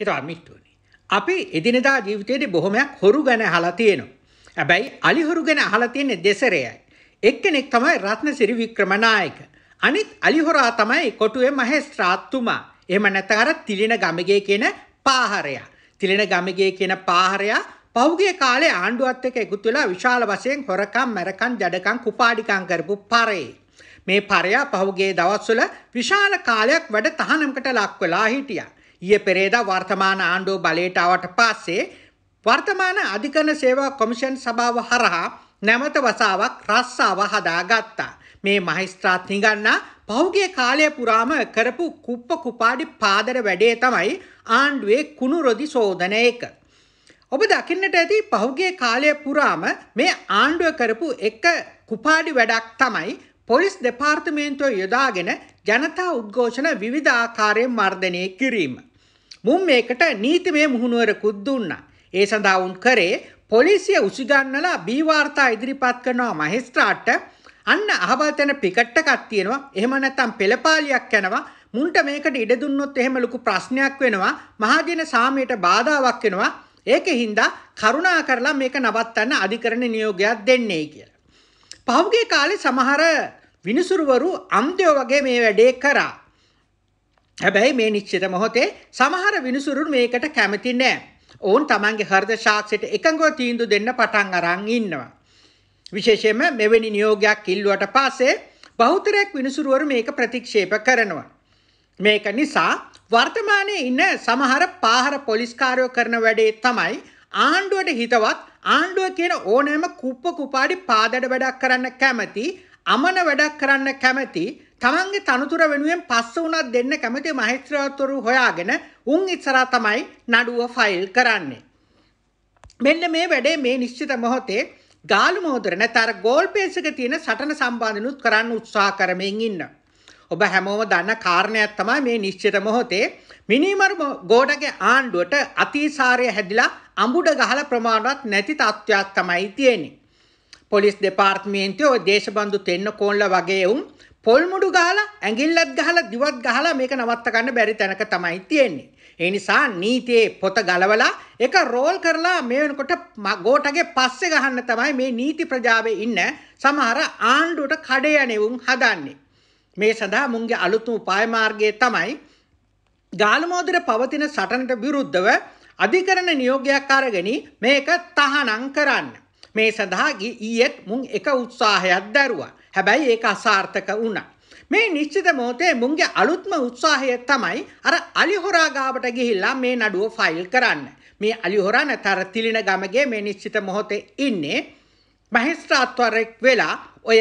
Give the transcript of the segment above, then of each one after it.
එතවා මිට්ටුවනි. අපි එදිනෙදා ජීවිතයේදී බොහොමයක් හොරු ගැන අහලා තියෙනවා. හැබැයි අලි හොරු ගැන අහලා තියෙන්නේ දෙසරයයි. එක්කෙනෙක් තමයි රත්නසිරි වික්‍රමනායක. අනිත් අලි හොරා තමයි කොටුවේ මහේස්ත්‍රාත්තුමා. එහෙම නැත්නම් අර තිලින ගමගේ කියන පාහරයා. තිලින ගමගේ කියන පාහරයා පෞගේ කාලේ ආණ්ඩුවත් එක්ක එකතු වෙලා විශාල වශයෙන් හොරකම් මැරකම් ජඩකම් කුපාඩිකම් කරපු පරේ මේ පරයා පහුගේ දවස්වල විශාල කාලයක් වැඩ තහනමකට ලක් වෙලා හිටියා. ඊයේ පෙරේදා වර්තමාන ආණ්ඩුව බලයට ආවට පස්සේ වර්තමාන අධිකරණ සේවා කොමිෂන් සභාව හරහා නැමත වසාවක් රස්සාව හදාගත්තා. මේ මහිස්ත්‍රාත් හිඟන්නා පහුගිය කාලය පුරාම කරපු කුප්ප කුපාඩි පාදර වැඩේ තමයි ආණ්ඩුවේ කුණු රොදි සෝදන එක. ඔබ දකින්නට ඇති පහුගිය කාලය පුරාම මේ ආණ්ඩුව කරපු එක කුපාඩි වැඩක් තමයි පොලිස් දෙපාර්තමේන්තුව යොදාගෙන ජනතා උද්ඝෝෂණ විවිධාකාරයෙන් මර්ධනය කිරීම. මුන් මේකට නීතිමය මුහුණුවරකුත් දුන්නා. ඒ සඳහා උන් කරේ පොලිසිය උසිගන්නලා බීවාර්තා ඉදිරිපත් කරනවා මහෙස්ත්‍රාට අන්න අහවල් තැන පිකට්ටකක් තියෙනවා එහෙම නැත්නම් පෙළපාලියක් යනවා මුන්ට මේකට ඉඩ දුන්නොත් එහෙම ලොකු ප්‍රශ්නයක් වෙනවා මහජන සාමයට බාධාවක් වෙනවා ඒකෙන් හින්දා කරුණා කරලා මේක නවත්තන්න අධිකරණ නියෝගයක් දෙන්නේ කියලා. පහුගිය කාලේ සමහර විනිසුරුවරු අන්තයෝ වගේ මේ වැඩේ කරා. හැබැයි මේ නිශ්චිත මොහොතේ සමහර විනිසුරුන් මේකට කැමති නෑ. ඔවුන් තමන්ගේ හර්ද ශාක්ෂයට එකඟව තීන්දු දෙන්න පටන් අරන් ඉන්නවා. විශේෂයෙන්ම මෙවැනි නියෝගයක් ඉල්ලුවට පස්සේ බහුතරයක් විනිසුරුවරු මේක ප්‍රතික්ෂේප කරනවා. මේක නිසා වර්තමානයේ ඉන්න සමහර පාහර පොලිස්කාරයෝ කරන වැඩේ තමයි ආණ්ඩුවට හිතවත් ආණ්ඩුව කියන ඕනෑම කුප්ප කුපාඩි පාදඩ වැඩක් කරන්න කැමති අමන වැඩක් කරන්න කැමති තමන්ගේ තනතුර වෙනුවෙන් පස්ස වුණත් දෙන්න කැමති මහිත්‍රවතුරු හොයාගෙන උන් ඉස්සරහා තමයි නඩුව ෆයිල් කරන්නේ. මෙන්න මේ වැඩේ මේ නිශ්චිත මොහොතේ ගාලු මොහොතේ නැතර ගෝල් පේස් එක තියෙන සටන සම්බන්ධනුත් කරන්න උත්සාහ කරමින් ඉන්න. ඔබ හැමෝම දන්න කාරණයක් තමයි මේ නිශ්චිත මොහොතේ මිනිමර් ගෝඩගේ ආණ්ඩුවට අතිසාරය හැදිලා අඹුඩ ගහලා ප්‍රමාණවත් නැති තත්ත්වයක් තමයි තියෙන්නේ. පොලිස් දෙපාර්තමේන්තුව දේශබන්දු තෙන්න කෝන්ල වගේ වුන් පොල්මුඩු ගහලා ඇඟිල්ලත් ගහලා දිවත් ගහලා මේක නවත්ත ගන්න බැරි තැනක තමයි තියෙන්නේ. ඒ නිසා නීතියේ පොත ගලවලා ඒක රෝල් කරලා මේ වෙනකොට ගෝටගේ පස්සේ ගහන්න තමයි මේ නීති ප්‍රජාවේ ඉන්න සමහර ආණ්ඩුවට කඩේ යනෙවුම් හදන්නේ. මේ සඳහා මුන්ගේ අලුත්ම උපාය මාර්ගය තමයි ගාලමෝදර පවතින සටනට විරුද්ධව අධිකරණ නියෝගයක් අරගෙන මේක තහනම් කරන්න. මේ සඳහා ඊයේත් මුන් එක උත්සාහයක් දැරුවා. හැබැයි ඒක අසාර්ථක වුණා. මේ නිශ්චිත මොහොතේ මුන්ගේ අලුත්ම උත්සාහය තමයි අර අලි හොරා ගාවට ගිහිල්ලා මේ නඩුව ෆයිල් කරන්න. මේ අලි හොරා නැතර තිලින ගමගේ මේ නිශ්චිත මොහොතේ ඉන්නේ මහේස්ත්‍රාත්වරෙක් වෙලා ඔය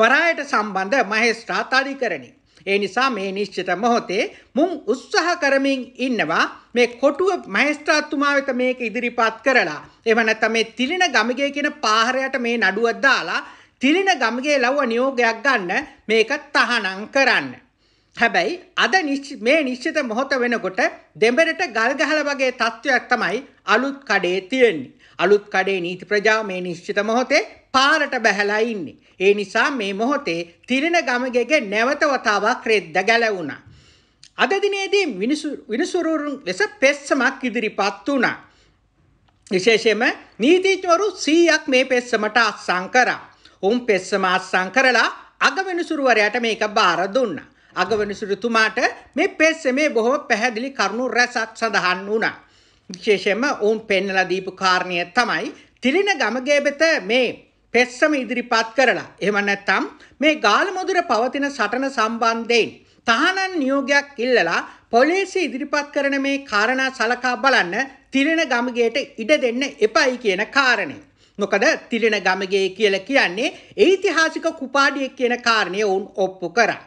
වරායට සම්බන්ධ මහේස්ත්‍රාත් අධිකරණේ ඒ නිසා මේ නිශ්චිත මොහොතේ මුම් උත්සාහ කරමින් ඉන්නවා මේ කොටුව මහේස්ත්‍රාත්තුමා වෙත මේක ඉදිරිපත් කරලා එව නැත්නම් මේ තිලින ගමගේ කියන පාහරයට මේ නඩුව දාලා තිලින ගමගේ ලව්ව නියෝගයක් ගන්න මේක තහනම් කරන්න. හැබැයි අද මේ නිශ්චිත මොහොත වෙනකොට දෙඹරට ගල් ගහල වගේ තත්ත්වයක් තමයි අලුත් කඩේ තියෙන්නේ. අලුත් කඩේ නීති ප්‍රජාව මේ නිශ්චිත මොහොතේ පාරට බැහැලා ඉන්නේ. ඒ නිසා මේ මොහොතේ තිරණ ගමගෙගේ නැවත වතාවක් රෙද්ද ගැලවුණා. අද දිනේදී විනිසුරුරුන් ලෙස පෙස්සමක් ඉදිරිපත් වුණා. විශේෂයෙන්ම නීතිඥවරු 100ක් මේ පෙස්සමට අත්සන් කරා. උන් පෙස්සම අත්සන් කරලා අගවිනිසුරුවරයාට මේක බාර දුන්නා. අගවනිසුරුතුමාට මේ පෙස්සමේ බොහෝ පැහැදිලි කරුණු රැසක් සඳහන් වුණා. විශේෂයෙන්ම ඔවුන් පෙන්නලා දීපු කාරණය තමයි තිලින ගමගේ වෙත මේ පෙස්සම ඉදිරිපත් කරලා එහෙම නැත්නම් මේ ගාලමුදුර පවතින සටන සම්බන්ධයෙන් තහනම් නියෝගයක් ඉල්ලලා පොලිසිය ඉදිරිපත් කරන මේ කාරණා සලකා බලන්න තිරෙන ගමගේට ඉඩ දෙන්න එපයි කියන කාරණේ. මොකද තිරෙන ගමගේ කියලා කියන්නේ ඓතිහාසික කුපාඩියක් කියන කාරණේ වුන් ඔප්පු කරා.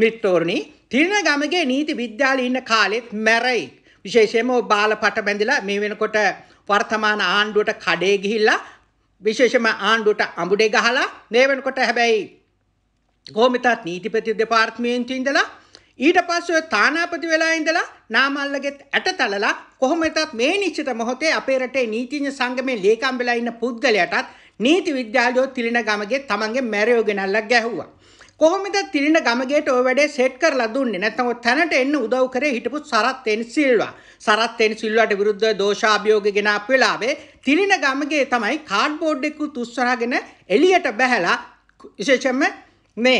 මිත්‍රෝරණි තිරෙන ගමගේ නීති විද්‍යාලේ ඉන්න කාලෙත් මැරෙයි. විශේෂයෙන්ම බාලපට බැඳිලා මේ වෙනකොට වර්තමාන ආණ්ඩුවට කඩේ ගිහිල්ලා විශේෂම ආණ්ඩුවට අඹුඩේ ගහලා මේ වෙනකොට හැබැයි ගෝමිතාත් නීතිපති දෙපාර්තමේන්තුවේ ඉඳලා ඊට පස්සේ තානාපති වෙලා ඉඳලා නාමල්ලගෙත් ඇටතලලා කොහොමදත් මේ නිශ්චිත මොහොතේ අපේ රටේ නීතිඥ සංගමේ ලේකම් වෙලා ඉන්න පුද්ගලයාටත් නීති විද්‍යාලයෝ තිලින ගමගේ තමන්ගේ මැරයෝ ගෙනල්ලා ගැහුවා. කොහොමද තිරින ගමගේට ඔය වැඩේ සෙට් කරලා දුන්නේ නැත්නම් ඔය තැනට එන්න උදව් කරේ හිටපු සරත් එන් සිල්වා සරත් එන් සිල්වාට විරුද්ධව දෝෂාභියෝග ගෙනාපු වෙලාවේ තිරින ගමගේ තමයි කාඩ්බෝඩ් එකක තුස්සරාගෙන එළියට බැහැලා විශේෂයෙන්ම මේ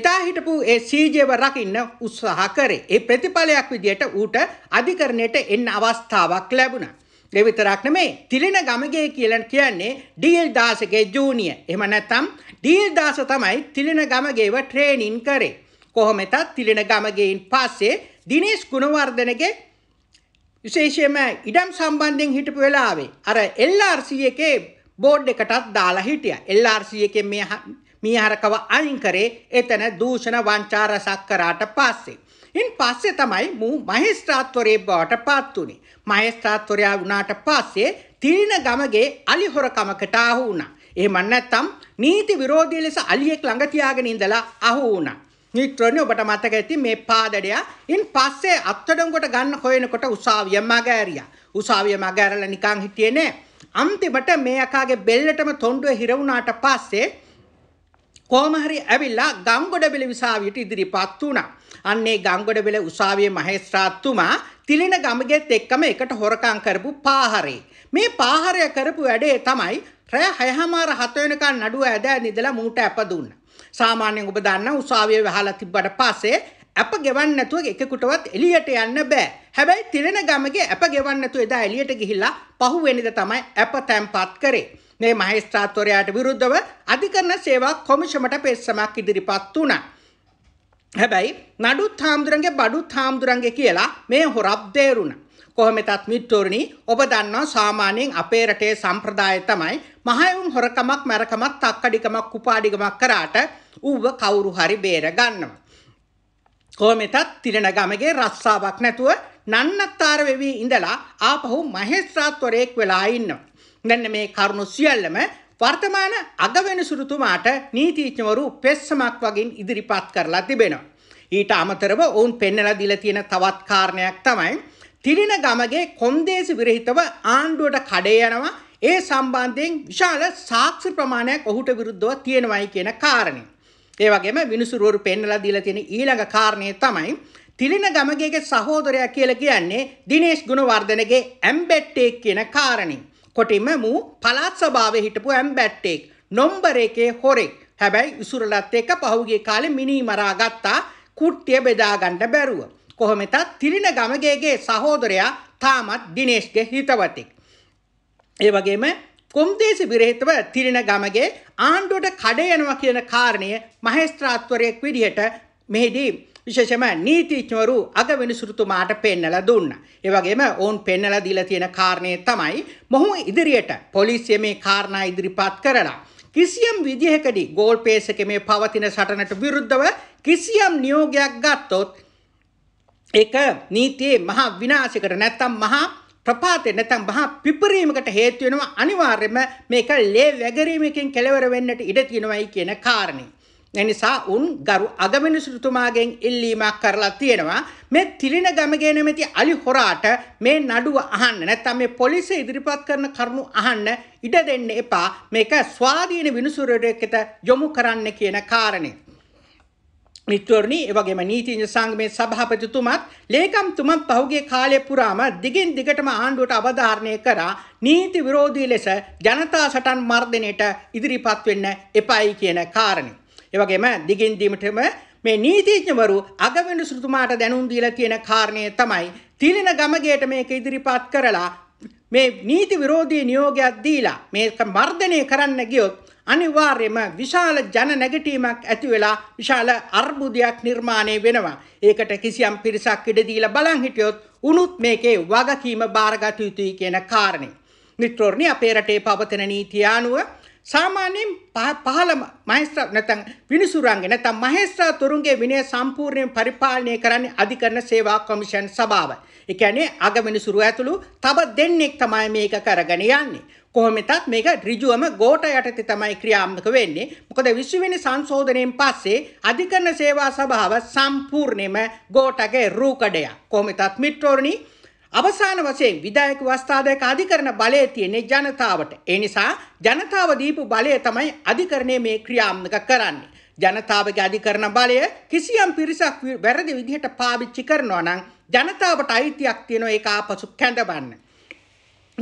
එදා හිටපු ඒ සීජේව රකින්න උත්සාහ කරේ ඒ ප්‍රතිඵලයක් විදියට ඌට අධිකරණයට එන්න අවස්ථාවක් ලැබුණා ඒ විතරක් නෙමෙයි තිලින ගමගේ කියලා කියන්නේ ඩීල් 10කේ ජූනියර්. එහෙම නැත්නම් ඩීල් 10 තමයි තිලින ගමගේව ට්‍රේනින් කරේ. කොහොමෙතත් තිලින ගමගෙන් පස්සේ දිනේෂ් ගුණවර්ධනගේ විශේෂයෙන්ම ඉඩම් සම්බන්ධයෙන් හිටපු වෙලාවේ අර LRC එකේ බෝඩ් එකටත් දාලා හිටියා. LRC එකේ මේ මේ හරකව අයින් කරේ එතන දූෂණ වංචා රසක් කරාට පස්සේ. ඉන් පස්සේ තමයි මූ මහේස්ත්‍රාත්වරේ බවට පත් වුනේ. මහේස්ත්‍රාත්වරයා වුණාට පස්සේ තීන ගමගේ අලි හොරකමකට අහු වුණා. එහෙම නැත්නම් නීති විරෝධී ලෙස අලියෙක් ළඟ තියාගෙන ඉඳලා අහු වුණා. මිත්‍රනි ඔබට මතක ඇති මේ පාදඩය ඉන් පස්සේ අත්අඩංගුවට ගන්න හොයනකොට උසාවිය මගහැරියා. උසාවිය මගහැරලා නිකන් හිටියේ නෑ. අන්තිමට මේ අකාගේ බෙල්ලටම තොණ්ඩුව හිර වුණාට පස්සේ කොහොම හරි ඇවිල්ලා ගංගොඩබිල විසාවියට ඉදිරිපත් වුණා. අන්නේ ගංගොඩබිල උසාවියේ මහේස්ත්‍රාත්තුමා තිලින ගමගෙත් එක්කම එකට හොරකම් කරපු පාහරේ. මේ පාහරය කරපු වැඩේ තමයි රෑ හයහමාර හත වෙනකන් නඩුව ඇද නිදලා මූට ඇපදුන්න. සාමාන්‍යයෙන් ඔබ දන්න උසාවිය වහලා තිබ්බට පස්සේ අප ගෙවන්න නැතුව එකෙකුටවත් එළියට යන්න බෑ. හැබැයි තිරණ ගමගේ අප ගෙවන්න නැතුව එදා එළියට ගිහිල්ලා පහුවෙනිදා තමයි අප තැම්පත් කරේ. මේ මහේස්ත්‍රාත්වරයාට විරුද්ධව අධිකරණ සේවා කොමිෂමට පෙස්සමක් ඉදිරිපත් වුණා. හැබැයි නඩුත් හාමුදුරන්ගේ බඩුත් හාමුදුරන්ගේ කියලා මේ හොරක් දේරුණා. කොහොමතත් මිත්තුරණි ඔබ දන්නවා සාමාන්‍යයෙන් අපේ රටේ සම්ප්‍රදාය තමයි මහයුන් හොරකමක් මැරකමක් තක්කඩිකමක් කුපාඩිකමක් කරාට ඌව කවුරු හරි බේර ගන්නවා. කොහොමෙතත් තිරණගමගේ රස්සාවක් නැතුව නන්නත්තර වෙවි ඉඳලා ආපහු මහේස්ත්‍රාත්වරයෙක් වෙලා ඉන්නවා. දැන් මේ කරුණු සියල්ලම වර්තමාන අගවෙනසුරුතුමාට නීතිඥවරු පෙස්සමක් වගේ ඉදිරිපත් කරලා තිබෙනවා. ඊට අමතරව ඔවුන් පෙන්නලා දීලා තියෙන තවත් කාරණයක් තමයි තිරින ගමගේ කොන්දේසි විරහිතව ආණ්ඩුවට කඩේ යනවා ඒ සම්බන්ධයෙන් විශාල සාක්ෂි ප්‍රමාණයක් ඔහුට විරුද්ධව තියෙනවයි කියන කාරණේ. ඒ වගේම විනිසුරුවරු පෙන්වලා දීලා තියෙන ඊළඟ කාරණේ තමයි තිලින ගමගේගේ සහෝදරයා කියලා කියන්නේ දිනේෂ් ගුණවර්ධනගේ ඇම්බැට්ටේක් කියන කාරණේ. කොටින්ම මූ පළාත් සභාවේ හිටපු ඇම්බැට්ටේක් නොම්බර එකේ හොරෙක්. හැබැයි ඉසුරලත් එක්ක පහුගිය කාලේ මිනී මරා ගත්තා කුට්ටිය බෙදා ගන්න බැරුව. කොහොමෙතත් තිලින ගමගේගේ සහෝදරයා තාමත් දිනේෂ්ගේ හිතවතෙක්. ඒ වගේම කොම්දේසි විරහිතව තිරින ගමගේ ආණ්ඩුවට කඩ යනවා කියන කාරණය මහේස්ත්‍රාත්වරයෙක් විදිහට මෙහිදී විශේෂම නීතිඥවරු අගවිනිසුරුතුමාට පෙන්නලා දුන්නා. ඒ වගේම ඔවුන් පෙන්නලා දීලා තියෙන කාරණේ තමයි මොහු ඉදිරියට පොලිසිය මේ කාරණා ඉදිරිපත් කරලා කිසියම් විදිහකදී ගෝල් පේසක මේ පවතින සටනට විරුද්ධව කිසියම් නියෝගයක් ගත්තොත් ඒක නීතියේ මහා විනාශයකට නැත්තම් මහා ප්‍රපාතේ නැත්නම් මහා පිපරීමකට හේතු වෙනවා අනිවාර්යයෙන්ම මේක ලේ වැගරීමකින් කෙලවර වෙන්නට ඉඩ තියෙනවායි කියන කාරණේ. එනිසා උන් ගරු අගමනිසුතුමාගෙන් ඉල්ලීමක් කරලා තියෙනවා මේ තිලින ගමගේ නැමැති අලි හොරාට මේ නඩුව අහන්න නැත්නම් මේ පොලිසිය ඉදිරිපත් කරන කරුණු අහන්න ඉඩ දෙන්න එපා මේක ස්වාධීන විනිසුරුවෙකුට යොමු කරන්න කියන කාරණේ මිත්වරණි එවගේම නීතිඥ සංගමේ සභාපතිතුමත් ලේකම්තුමත් පහුගිය කාලය පුරාම දිගින් දිගටම ආණ්ඩුවට අවධාරණය කරා නීති විරෝධී ලෙස ජනතා සටන් මර්ධනයට ඉදිරිපත් වෙන්න එපයි කියන කාරණේ. එවගේම දිගින් දීමටම මේ නීතිඥවරු අගවෙනුසුතුමාට දැනුම් දීලා තියෙන කාරණය තමයි තිලින ගමගේට මේක ඉදිරිපත් කරලා මේ නීති විරෝධී නියෝගයක් දීලා මේක මර්ධනය කරන්න ගියොත් අනිවාර්යයෙන්ම විශාල ජන නැගිටීමක් ඇති වෙලා විශාල අර්බුදයක් නිර්මාණය වෙනවා. ඒකට කිසියම් පිරිසක් ඉඩ දීලා බලන් හිටියොත් උනුත් මේකේ වගකීම බාරගත යුතුයි කියන කාරණේ. මිත්‍රෝර්ණි අපේ රටේ පවතින නීතිය අනුව සාමාන්‍යයෙන් පහළ මහේස්ත්‍රා නැත්නම් විනිසුරන්ගේ නැත්නම් මහේස්ත්‍රාතුරුන්ගේ විනය සම්පූර්ණයෙන් පරිපාලනය කරන්නේ අධිකරණ සේවා කොමිෂන් සභාව. ඒ කියන්නේ අගවිනිසුරු ඇතුළු තව දෙන්නෙක් තමයි මේක කරගෙන යන්නේ. කොහොමෙතත් මේක ඍජුවම ගෝට යටතේ තමයි ක්‍රියාත්මක වෙන්නේ. මොකද 20 වෙනි සංශෝධනයෙන් පස්සේ අධිකරණ සේවා සභාව සම්පූර්ණයෙන්ම ගෝටගේ රූකඩයක්. කොහොමෙතත් මිත්‍රෝරණී අවසාන වශයෙන් විධායක වස්ථාදායක අධිකරණ බලය තියෙන්නේ ජනතාවට. ඒ නිසා ජනතාව දීපු බලය තමයි අධිකරණය මේ ක්‍රියාත්මක කරන්නේ. ජනතාවගේ අධිකරණ බලය කිසියම් පිරිසක් වැරදි විදිහට පාවිච්චි කරනවා නම් ජනතාවට අයිතියක් තියෙනවා ඒක ආපසු කැඳවන්න.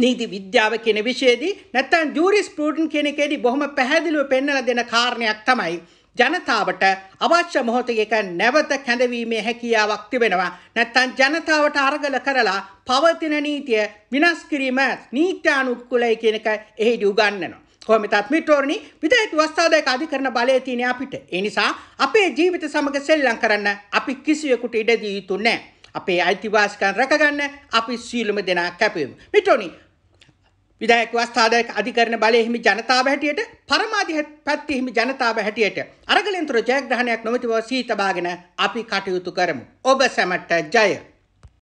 නීති විද්‍යාව කියන විෂයේදී නැත්නම් ජූරිස්ප්‍රූඩන් කියන එකේදී බොහොම පැහැදිලිව පෙන්වලා දෙන කාරණයක් තමයි ජනතාවට අවශ්‍ය මොහොතක නැවත කැඳවීමේ හැකියාවක් තිබෙනවා. නැත්තම් ජනතාවට අරගල කරලා පවතින නීතිය විනාශ කිරීම නීත්‍යානුකූලයි කියන එක එහිදී උගන්වනවා. කොමතත් මිටෝරණි විදයට වස්ථාදායක අධිකරණ බලය තියෙන අපිට. ඒ නිසා අපේ ජීවිත සමග සෙල්ලම් කරන්න අපි කිසියෙකුට ඉඩ දී යුතු නැහැ. අපේ අයිතිවාසිකම් රැකගන්න අපි සීලම දෙනා කැපෙමු. මිටෝනි විදායක වස්ථාදායක අධිකරණ බලය හිමි ජනතාව හැටියට පරමාධිපත්‍ය හිමි ජනතාව හැටියට අරගලෙන්තර ජයග්‍රහණයක් නොමැති බව සිහි තබාගෙන අපි කටයුතු කරමු. ඔබ සැමට ජය!